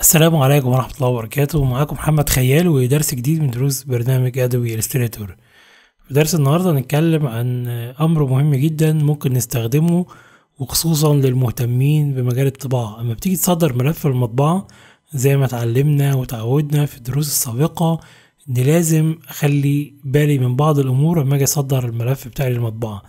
السلام عليكم ورحمة الله وبركاته معاكم محمد خيال ودرس جديد من دروس برنامج أدوي إلستريتور في درس النهاردة هنتكلم عن أمر مهم جدا ممكن نستخدمه وخصوصا للمهتمين بمجال الطباعة أما بتيجي تصدر ملف المطبعة زي ما اتعلمنا وتعودنا في الدروس السابقة إن لازم أخلي بالي من بعض الأمور لما أجي أصدر الملف بتاعي للمطبعة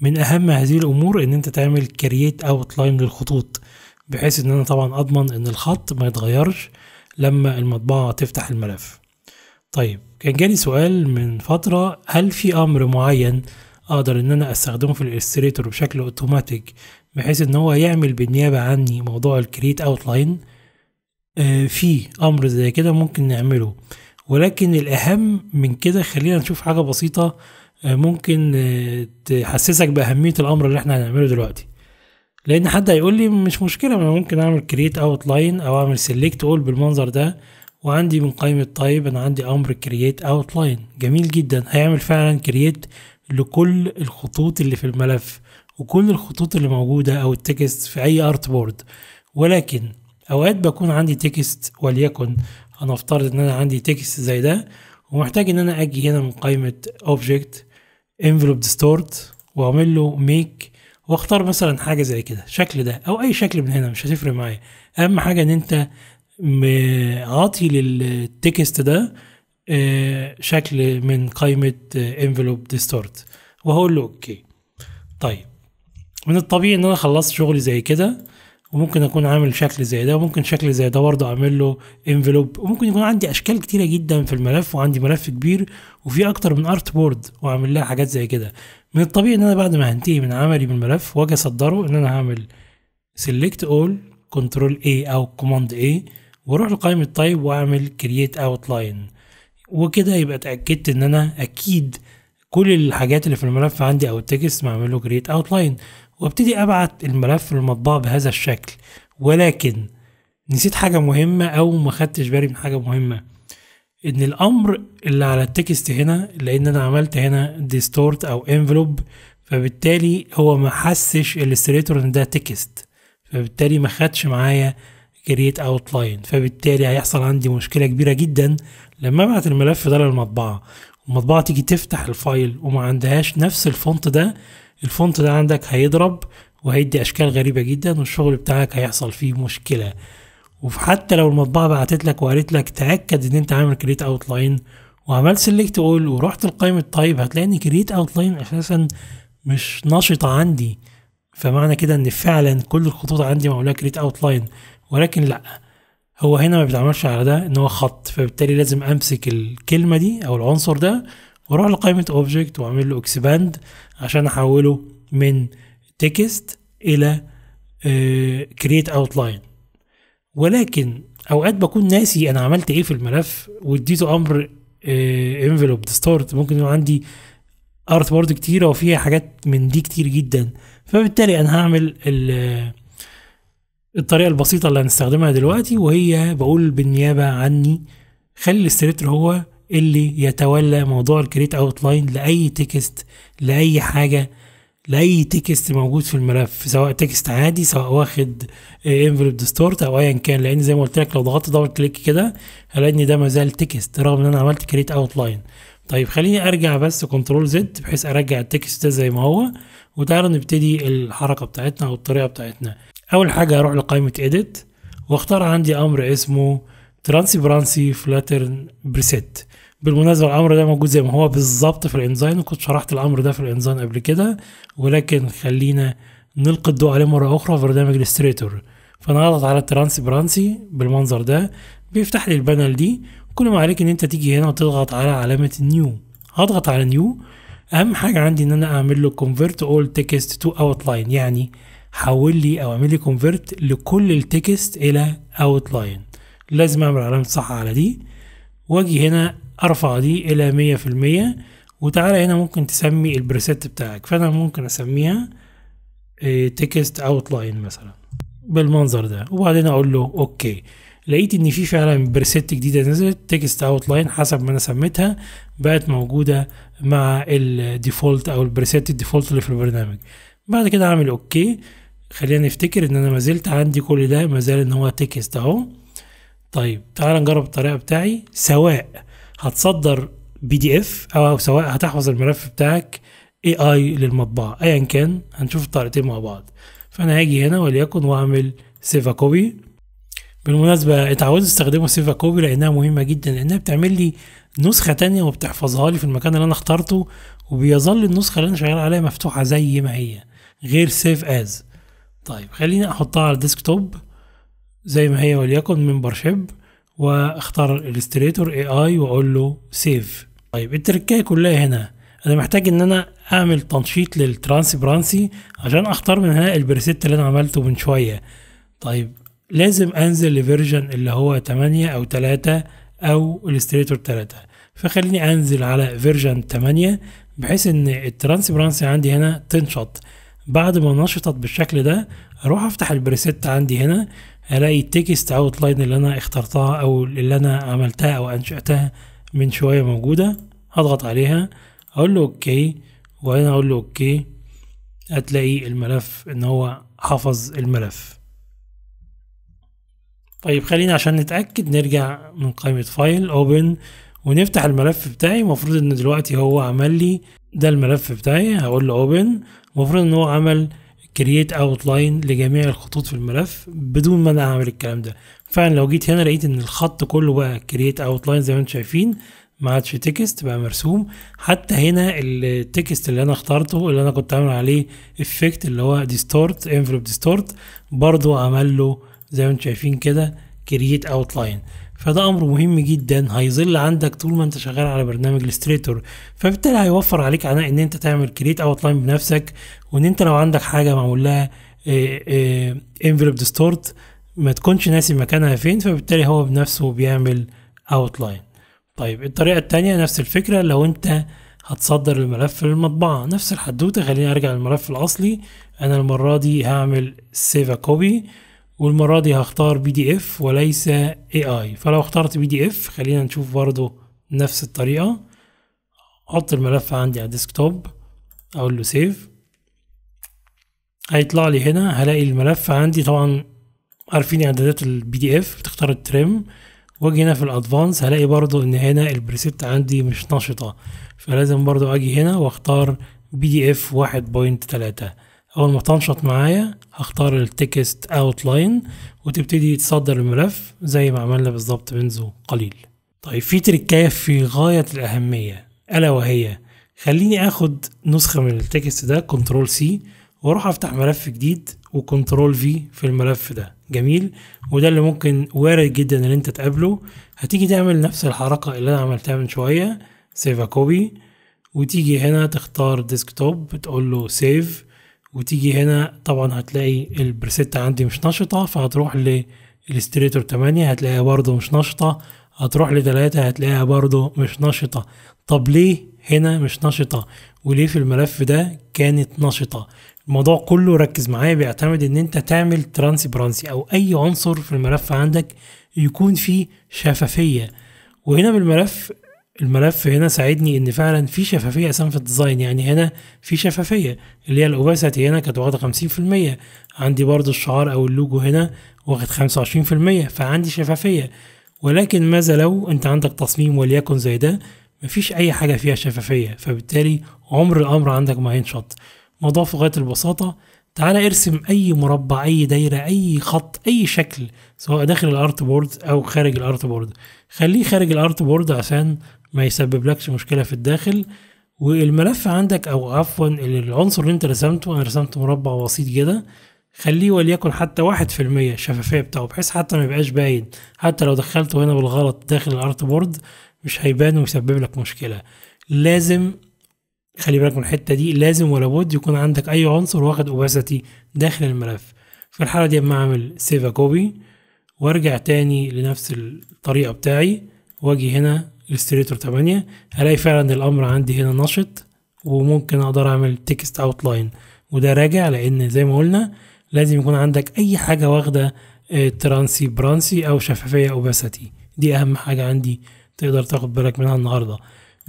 من أهم هذه الأمور إن أنت تعمل كرييت أوت لاين للخطوط بحيث ان انا طبعا اضمن ان الخط ما يتغيرش لما المطبعة تفتح الملف طيب كان جالي سؤال من فترة هل في امر معين اقدر ان انا استخدمه في الالستريتور بشكل اوتوماتيك بحيث ان هو يعمل بالنيابة عني موضوع الكريت اوتلاين آه في امر زي كده ممكن نعمله ولكن الاهم من كده خلينا نشوف حاجة بسيطة آه، ممكن آه، تحسسك بأهمية الأمر اللي احنا هنعمله دلوقتي لان حد هيقول لي مش مشكله ما ممكن اعمل كريت اوت لاين او اعمل سيلكت اول بالمنظر ده وعندي من قائمه طيب انا عندي امر كرييت اوت لاين جميل جدا هيعمل فعلا كرييت لكل الخطوط اللي في الملف وكل الخطوط اللي موجوده او التكست في اي ارت بورد ولكن اوقات بكون عندي تكست وليكن هنفترض ان انا عندي تكست زي ده ومحتاج ان انا اجي هنا من قائمه اوبجكت انفلوب ديستورت واعمل له ميك واختار مثلا حاجه زي كده شكل ده او اي شكل من هنا مش هتفرق معايا اهم حاجه ان انت عاطي للتكست ده آه، شكل من قائمه انفلوب آه، ديستورت وهقول له اوكي طيب من الطبيعي ان انا خلصت شغلي زي كده وممكن اكون عامل شكل زي ده وممكن شكل زي ده برضه اعمل له انفلوب وممكن يكون عندي اشكال كتيره جدا في الملف وعندي ملف كبير وفي اكتر من ارت بورد واعمل لها حاجات زي كده من الطبيعي ان انا بعد ما هنتهي من عملي بالملف واجي اصدره ان انا هعمل سيلكت اول كنترول اي او كوماند اي واروح لقائمة الطيب واعمل اوت لاين وكده يبقى اتأكدت ان انا اكيد كل الحاجات اللي في الملف عندي او التكست بعمل له اوت لاين وابتدي ابعت الملف للمطبعة بهذا الشكل ولكن نسيت حاجة مهمة او ما خدتش بالي من حاجة مهمة ان الامر اللي على التكست هنا لان انا عملت هنا ديستورت او انفلوب فبالتالي هو ما حسش الاستريتور ان ده تكست فبالتالي ما خدش معايا اوت لاين فبالتالي هيحصل عندي مشكله كبيره جدا لما ابعت الملف ده للمطبعه المطبعه تيجي تفتح الفايل وما عندهاش نفس الفونت ده الفونت ده عندك هيضرب وهيدي اشكال غريبه جدا والشغل بتاعك هيحصل فيه مشكله وحتى لو المطبعه بعتت لك وقالت لك تاكد ان انت عامل كريت اوت لاين وعملت سيلكت اول ورحت لقائمه تايب هتلاقي ان كريت اوت لاين اساسا مش نشطه عندي فمعنى كده ان فعلا كل الخطوط عندي معموله كريت اوت لاين ولكن لا هو هنا ما بيتعملش على ده ان هو خط فبالتالي لازم امسك الكلمه دي او العنصر ده واروح لقائمه اوبجكت واعمل له اكسباند عشان احوله من تكست الى كريت اوت لاين ولكن اوقات بكون ناسي انا عملت ايه في الملف واديته امر انفلوب آه، ستارت ممكن يكون عندي ارت بورد كتيره وفيها حاجات من دي كتير جدا فبالتالي انا هعمل آه، الطريقه البسيطه اللي هنستخدمها دلوقتي وهي بقول بالنيابه عني خلي الستريتر هو اللي يتولى موضوع الكريت اوت لاين لاي تكست لاي حاجه لاي تكست موجود في الملف سواء تكست عادي سواء واخد انفلوب آه، ديستورت او ايا كان لان زي ما قلت لك لو ضغطت دبل كليك كده هلاقي ان ده ما زال تكست رغم ان انا عملت كريت اوت لاين طيب خليني ارجع بس كنترول زد بحيث ارجع التكست ده زي ما هو وتعالى نبتدي الحركه بتاعتنا او الطريقه بتاعتنا اول حاجه اروح لقائمه اديت واختار عندي امر اسمه ترانسبرانسي فلاتر بريسيت بالمناسبه الامر ده موجود زي ما هو بالظبط في الانزاين وكنت شرحت الامر ده في الانزاين قبل كده ولكن خلينا نلقي الضوء عليه مره اخرى في برنامج الستريتور فانا اضغط على الترانسبرانسي بالمنظر ده بيفتح لي البانل دي كل ما عليك ان انت تيجي هنا وتضغط على علامه نيو هضغط على نيو اهم حاجه عندي ان انا اعمل له كونفرت اول تكست تو اوت لاين يعني حول لي او اعمل لي كونفرت لكل التكست الى اوت لاين لازم اعمل علامه صح على دي واجي هنا ارفع دي الى مية في المية وتعالى هنا ممكن تسمي البريسيت بتاعك فانا ممكن اسميها تكست اوت لاين مثلا بالمنظر ده وبعدين اقول له اوكي لقيت ان في فعلا بريسيت جديده نزلت تكست اوت لاين حسب ما انا سميتها بقت موجوده مع الديفولت او البريسيت الديفولت اللي في البرنامج بعد كده اعمل اوكي خلينا نفتكر ان انا ما زلت عندي كل ده ما زال ان هو تكست اهو طيب تعال نجرب الطريقه بتاعي سواء هتصدر بي دي اف او سواء هتحفظ الملف بتاعك اي اي للمطبعه ايا كان هنشوف الطريقتين مع بعض فانا هاجي هنا وليكن واعمل سيف كوبي بالمناسبه اتعودت استخدمه سيف كوبي لانها مهمه جدا لانها بتعمل لي نسخه تانية وبتحفظها لي في المكان اللي انا اخترته وبيظل النسخه اللي انا شغال عليها مفتوحه زي ما هي غير سيف از طيب خليني احطها على الديسكتوب زي ما هي وليكن ممبر شيب واختار الستريتور اي اي واقول له سيف طيب التركية كلها هنا انا محتاج ان انا اعمل تنشيط للترانسبرانسي عشان اختار من هنا البريسيت اللي انا عملته من شوية طيب لازم انزل لفيرجن اللي هو 8 او 3 او الستريتور 3 فخليني انزل على فيرجن 8 بحيث ان الترانسبرانسي عندي هنا تنشط بعد ما نشطت بالشكل ده اروح افتح البريست عندي هنا الاقي التكست اوت لاين اللي انا اخترتها او اللي انا عملتها او انشاتها من شويه موجوده هضغط عليها اقول له اوكي وهنا اقول له اوكي هتلاقي الملف ان هو حفظ الملف طيب خلينا عشان نتاكد نرجع من قائمه فايل اوبن ونفتح الملف بتاعي المفروض ان دلوقتي هو عمل لي ده الملف بتاعي هقول له اوبن المفروض ان هو عمل كرييت اوت لاين لجميع الخطوط في الملف بدون ما انا اعمل الكلام ده فعلا لو جيت هنا لقيت ان الخط كله بقى كرييت اوت لاين زي ما انتم شايفين ما عادش تكست بقى مرسوم حتى هنا التكست اللي انا اخترته اللي انا كنت عامل عليه افكت اللي هو ديستورت انفلوب ديستورت برضو عمل له زي ما انتم شايفين كده كرييت اوت لاين فده امر مهم جدا هيظل عندك طول ما انت شغال على برنامج الستريتور فبالتالي هيوفر عليك عناء ان انت تعمل كريت اوت لاين بنفسك وان انت لو عندك حاجه معمول لها انفلوب آه، ديستورت آه، ما تكونش ناسي مكانها فين فبالتالي هو بنفسه بيعمل اوت لاين طيب الطريقه التانية نفس الفكره لو انت هتصدر الملف للمطبعة نفس الحدوتة خليني ارجع للملف الاصلي انا المرة دي هعمل سيف كوبي والمرة دي هختار بي دي اف وليس اي اي فلو اخترت بي دي اف خلينا نشوف برضو نفس الطريقة احط الملف عندي على الديسكتوب اقول له سيف هيطلع لي هنا هلاقي الملف عندي طبعا عارفين اعدادات البي دي اف بتختار الترم واجي هنا في الادفانس هلاقي برضو ان هنا البريسيت عندي مش نشطة فلازم برضو اجي هنا واختار بي دي اف واحد بوينت تلاتة اول ما تنشط معايا هختار التكست اوت لاين وتبتدي تصدر الملف زي ما عملنا بالظبط منذ قليل طيب في تركايه في غايه الاهميه الا وهي خليني اخد نسخه من التكست ده كنترول سي واروح افتح ملف جديد وكنترول في في الملف ده جميل وده اللي ممكن وارد جدا ان انت تقابله هتيجي تعمل نفس الحركه اللي انا عملتها من شويه سيف كوبي وتيجي هنا تختار ديسكتوب تقول له سيف وتيجي هنا طبعا هتلاقي البريسيت عندي مش نشطة فهتروح للستريتور 8 هتلاقيها برضو مش نشطة هتروح لتلاتة هتلاقيها برضو مش نشطة طب ليه هنا مش نشطة وليه في الملف ده كانت نشطة الموضوع كله ركز معايا بيعتمد ان انت تعمل ترانسبرانسي او اي عنصر في الملف عندك يكون فيه شفافية وهنا بالملف الملف هنا ساعدني ان فعلا في شفافيه اصلا في الديزاين يعني هنا في شفافيه اللي هي الاوباسيتي هنا كانت واخده 50% عندي برضو الشعار او اللوجو هنا واخد 25% فعندي شفافيه ولكن ماذا لو انت عندك تصميم وليكن زي ده مفيش اي حاجه فيها شفافيه فبالتالي عمر الامر عندك ما هينشط موضوع في غايه البساطه تعالى ارسم اي مربع اي دايره اي خط اي شكل سواء داخل الارت بورد او خارج الارت بورد خليه خارج الارت بورد عشان ما يسبب لكش مشكله في الداخل والملف عندك او عفوا العنصر اللي انت رسمته انا رسمت مربع بسيط كده خليه وليكن حتى واحد في المية الشفافية بتاعه بحيث حتى ما يبقاش باين حتى لو دخلته هنا بالغلط داخل الارت بورد مش هيبان ويسبب لك مشكلة لازم خلي بالك من الحتة دي لازم ولا بد يكون عندك اي عنصر واخد اوباسيتي داخل الملف في الحالة دي اما اعمل سيف كوبي وارجع تاني لنفس الطريقة بتاعي واجي هنا الستريتور 8 هلاقي فعلا الامر عندي هنا نشط وممكن اقدر اعمل تكست اوت لاين وده راجع لان زي ما قلنا لازم يكون عندك اي حاجه واخده آه، ترانسي برانسي او شفافيه اوباسيتي دي اهم حاجه عندي تقدر تاخد بالك منها النهارده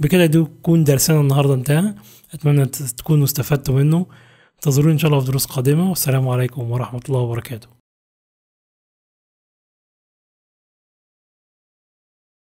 بكده يكون درسنا النهارده انتهى اتمنى تكونوا استفدتوا منه انتظروني ان شاء الله في دروس قادمه والسلام عليكم ورحمه الله وبركاته